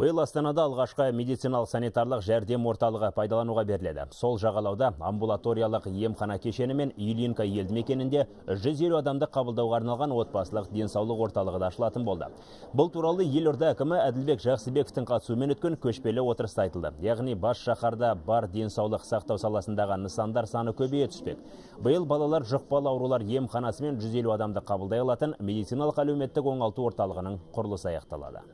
биыл астанада алғашқы медициналық санитарлық жәрдем орталығы пайдалануға беріледі сол жағалауда амбулаториялық емхана кешені мен ильинка елді мекенінде 150 адамды қабылдауға арналған отбасылық денсаулық орталығы да ашылатын болды бұл туралы елорда әкімі әділбек жақсыбековтің қатысуымен өткен көшпелі отырыста айтылды яғни бас шаһарда бар денсаулық сақтау саласындағы нысандар саны көбейе түспек биыл балалар жұқпалы аурулар емханасы мен 150 адамды қабылдай алатын медициналық әлеуметтік оңалту орталығының құрылысы аяқталады